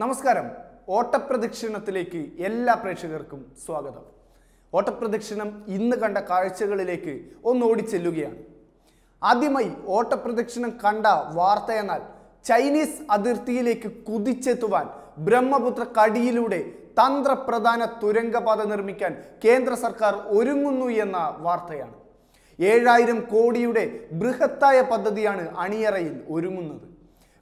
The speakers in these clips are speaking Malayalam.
നമസ്കാരം ഓട്ടപ്രദക്ഷിണത്തിലേക്ക് എല്ലാ പ്രേക്ഷകർക്കും സ്വാഗതം ഓട്ടപ്രദക്ഷിണം ഇന്ന് കണ്ട കാഴ്ചകളിലേക്ക് ഒന്ന് ഓടിച്ചെല്ലുകയാണ് ആദ്യമായി ഓട്ടപ്രദക്ഷിണം കണ്ട വാർത്ത എന്നാൽ ചൈനീസ് അതിർത്തിയിലേക്ക് കുതിച്ചെത്തുവാൻ ബ്രഹ്മപുത്ര കടിയിലൂടെ തന്ത്രപ്രധാന തുരങ്കപാത നിർമ്മിക്കാൻ കേന്ദ്ര സർക്കാർ ഒരുങ്ങുന്നു എന്ന വാർത്തയാണ് ഏഴായിരം കോടിയുടെ ബൃഹത്തായ പദ്ധതിയാണ് അണിയറയിൽ ഒരുങ്ങുന്നത്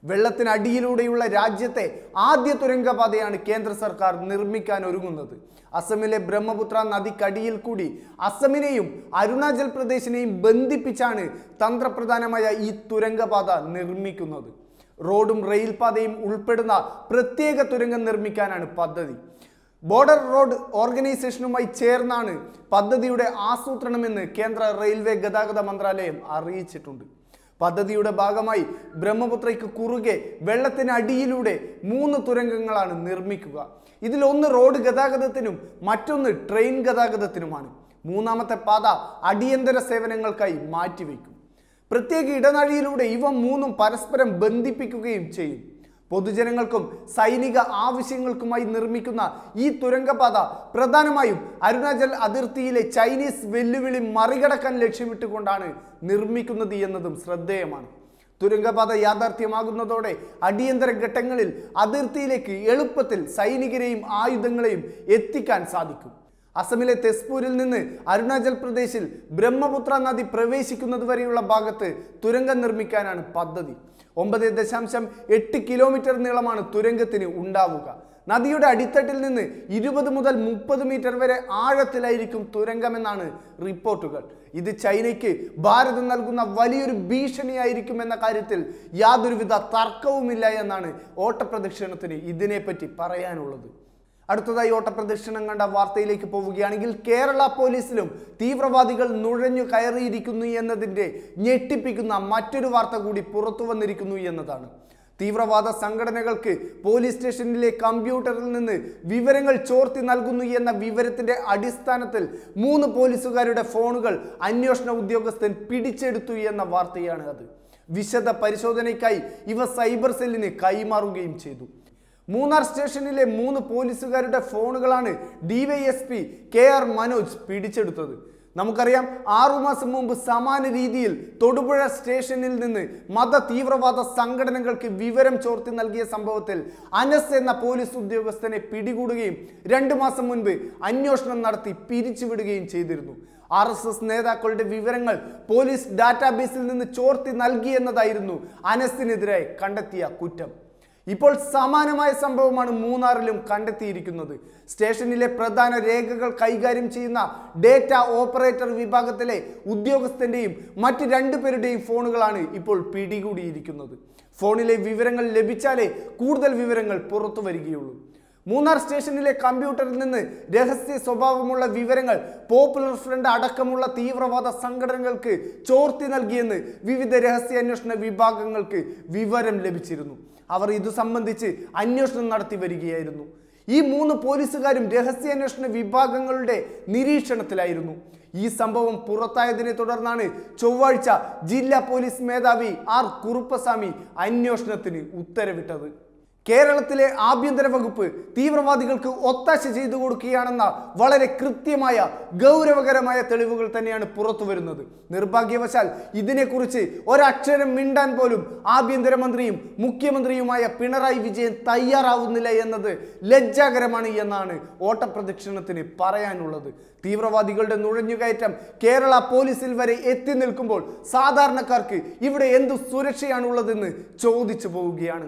വെള്ളത്തിനടിയിലൂടെയുള്ള രാജ്യത്തെ ആദ്യ തുരങ്കപാതയാണ് കേന്ദ്ര സർക്കാർ നിർമ്മിക്കാൻ ഒരുങ്ങുന്നത് അസമിലെ ബ്രഹ്മപുത്ര നദിക്കടിയിൽ കൂടി അസമിനെയും അരുണാചൽ പ്രദേശിനെയും ബന്ധിപ്പിച്ചാണ് തന്ത്രപ്രധാനമായ ഈ തുരങ്കപാത നിർമ്മിക്കുന്നത് റോഡും റെയിൽപാതയും ഉൾപ്പെടുന്ന പ്രത്യേക തുരങ്കം നിർമ്മിക്കാനാണ് പദ്ധതി ബോർഡർ റോഡ് ഓർഗനൈസേഷനുമായി ചേർന്നാണ് പദ്ധതിയുടെ ആസൂത്രണമെന്ന് കേന്ദ്ര റെയിൽവേ ഗതാഗത മന്ത്രാലയം അറിയിച്ചിട്ടുണ്ട് പദ്ധതിയുടെ ഭാഗമായി ബ്രഹ്മപുത്രയ്ക്ക് കുറുകെ വെള്ളത്തിനടിയിലൂടെ മൂന്ന് തുരങ്കങ്ങളാണ് നിർമ്മിക്കുക ഇതിലൊന്ന് റോഡ് ഗതാഗതത്തിനും മറ്റൊന്ന് ട്രെയിൻ ഗതാഗതത്തിനുമാണ് മൂന്നാമത്തെ പാത അടിയന്തര സേവനങ്ങൾക്കായി മാറ്റിവെക്കും പ്രത്യേക ഇടനാഴിയിലൂടെ ഇവ മൂന്നും പരസ്പരം ബന്ധിപ്പിക്കുകയും ചെയ്യും പൊതുജനങ്ങൾക്കും സൈനിക ആവശ്യങ്ങൾക്കുമായി നിർമ്മിക്കുന്ന ഈ തുരങ്കപാത പ്രധാനമായും അരുണാചൽ അതിർത്തിയിലെ ചൈനീസ് വെല്ലുവിളി മറികടക്കാൻ ലക്ഷ്യമിട്ടുകൊണ്ടാണ് നിർമ്മിക്കുന്നത് എന്നതും ശ്രദ്ധേയമാണ് തുരങ്കപാത യാഥാർത്ഥ്യമാകുന്നതോടെ അടിയന്തര ഘട്ടങ്ങളിൽ അതിർത്തിയിലേക്ക് എളുപ്പത്തിൽ സൈനികരെയും ആയുധങ്ങളെയും എത്തിക്കാൻ സാധിക്കും അസമിലെ തെസ്പൂരിൽ നിന്ന് അരുണാചൽ പ്രദേശിൽ ബ്രഹ്മപുത്ര നദി പ്രവേശിക്കുന്നത് വരെയുള്ള ഭാഗത്ത് തുരങ്കം നിർമ്മിക്കാനാണ് പദ്ധതി ഒമ്പത് ദശാംശം എട്ട് കിലോമീറ്റർ നീളമാണ് തുരങ്കത്തിന് ഉണ്ടാവുക നദിയുടെ അടിത്തട്ടിൽ നിന്ന് ഇരുപത് മുതൽ മുപ്പത് മീറ്റർ വരെ ആഴത്തിലായിരിക്കും തുരങ്കമെന്നാണ് റിപ്പോർട്ടുകൾ ഇത് ചൈനയ്ക്ക് ഭാരതം നൽകുന്ന വലിയൊരു ഭീഷണിയായിരിക്കും എന്ന കാര്യത്തിൽ യാതൊരുവിധ തർക്കവുമില്ല എന്നാണ് ഓട്ടപ്രദക്ഷിണത്തിന് ഇതിനെപ്പറ്റി പറയാനുള്ളത് അടുത്തതായി ഓട്ടപ്രദക്ഷിണം കണ്ട വാർത്തയിലേക്ക് പോവുകയാണെങ്കിൽ കേരള പോലീസിലും തീവ്രവാദികൾ നുഴഞ്ഞു കയറിയിരിക്കുന്നു എന്നതിൻ്റെ ഞെട്ടിപ്പിക്കുന്ന മറ്റൊരു വാർത്ത കൂടി പുറത്തു വന്നിരിക്കുന്നു എന്നതാണ് തീവ്രവാദ സംഘടനകൾക്ക് പോലീസ് സ്റ്റേഷനിലെ കമ്പ്യൂട്ടറിൽ നിന്ന് വിവരങ്ങൾ ചോർത്തി നൽകുന്നു എന്ന വിവരത്തിന്റെ അടിസ്ഥാനത്തിൽ മൂന്ന് പോലീസുകാരുടെ ഫോണുകൾ അന്വേഷണ ഉദ്യോഗസ്ഥൻ പിടിച്ചെടുത്തു എന്ന വാർത്തയാണ് അത് വിശദ പരിശോധനയ്ക്കായി ഇവ സൈബർ സെല്ലിന് കൈമാറുകയും ചെയ്തു മൂന്നാർ സ്റ്റേഷനിലെ മൂന്ന് പോലീസുകാരുടെ ഫോണുകളാണ് ഡിവൈഎസ്പി കെ ആർ മനോജ് പിടിച്ചെടുത്തത് നമുക്കറിയാം ആറു മാസം മുമ്പ് സമാന രീതിയിൽ തൊടുപുഴ സ്റ്റേഷനിൽ നിന്ന് മത തീവ്രവാദ സംഘടനകൾക്ക് വിവരം ചോർത്തി നൽകിയ സംഭവത്തിൽ അനസ് എന്ന പോലീസ് ഉദ്യോഗസ്ഥനെ പിടികൂടുകയും രണ്ടു മാസം മുൻപ് അന്വേഷണം നടത്തി പിരിച്ചുവിടുകയും ചെയ്തിരുന്നു ആർ എസ് എസ് നേതാക്കളുടെ വിവരങ്ങൾ പോലീസ് ഡാറ്റാബേസിൽ നിന്ന് ചോർത്തി നൽകിയെന്നതായിരുന്നു അനസിനെതിരെ കണ്ടെത്തിയ കുറ്റം ഇപ്പോൾ സമാനമായ സംഭവമാണ് മൂന്നാറിലും കണ്ടെത്തിയിരിക്കുന്നത് സ്റ്റേഷനിലെ പ്രധാന രേഖകൾ കൈകാര്യം ചെയ്യുന്ന ഡേറ്റ ഓപ്പറേറ്റർ വിഭാഗത്തിലെ ഉദ്യോഗസ്ഥൻ്റെയും മറ്റ് രണ്ടുപേരുടെയും ഫോണുകളാണ് ഇപ്പോൾ പിടികൂടിയിരിക്കുന്നത് ഫോണിലെ വിവരങ്ങൾ ലഭിച്ചാലേ കൂടുതൽ വിവരങ്ങൾ പുറത്തു വരികയുള്ളൂ മൂന്നാർ സ്റ്റേഷനിലെ കമ്പ്യൂട്ടറിൽ നിന്ന് രഹസ്യ സ്വഭാവമുള്ള വിവരങ്ങൾ പോപ്പുലർ ഫ്രണ്ട് അടക്കമുള്ള തീവ്രവാദ സംഘടനകൾക്ക് ചോർത്തി നൽകിയെന്ന് വിവിധ രഹസ്യാന്വേഷണ വിഭാഗങ്ങൾക്ക് വിവരം ലഭിച്ചിരുന്നു അവർ ഇത് സംബന്ധിച്ച് അന്വേഷണം നടത്തി വരികയായിരുന്നു ഈ മൂന്ന് പോലീസുകാരും രഹസ്യാന്വേഷണ വിഭാഗങ്ങളുടെ നിരീക്ഷണത്തിലായിരുന്നു ഈ സംഭവം പുറത്തായതിനെ തുടർന്നാണ് ചൊവ്വാഴ്ച ജില്ലാ പോലീസ് മേധാവി ആർ കുറുപ്പസ്വാമി അന്വേഷണത്തിന് ഉത്തരവിട്ടത് കേരളത്തിലെ ആഭ്യന്തര വകുപ്പ് തീവ്രവാദികൾക്ക് ഒത്താശ ചെയ്തു കൊടുക്കുകയാണെന്ന വളരെ കൃത്യമായ ഗൗരവകരമായ തെളിവുകൾ തന്നെയാണ് പുറത്തു വരുന്നത് നിർഭാഗ്യവശാൽ ഇതിനെക്കുറിച്ച് ഒരക്ഷരം മിണ്ടാൻ പോലും ആഭ്യന്തരമന്ത്രിയും മുഖ്യമന്ത്രിയുമായ പിണറായി വിജയൻ തയ്യാറാവുന്നില്ല എന്നത് ലജ്ജാകരമാണ് എന്നാണ് ഓട്ടപ്രദക്ഷിണത്തിന് പറയാനുള്ളത് തീവ്രവാദികളുടെ നുഴഞ്ഞുകയറ്റം കേരള പോലീസിൽ വരെ എത്തി നിൽക്കുമ്പോൾ സാധാരണക്കാർക്ക് ഇവിടെ എന്തു സുരക്ഷയാണുള്ളതെന്ന് ചോദിച്ചു പോവുകയാണ്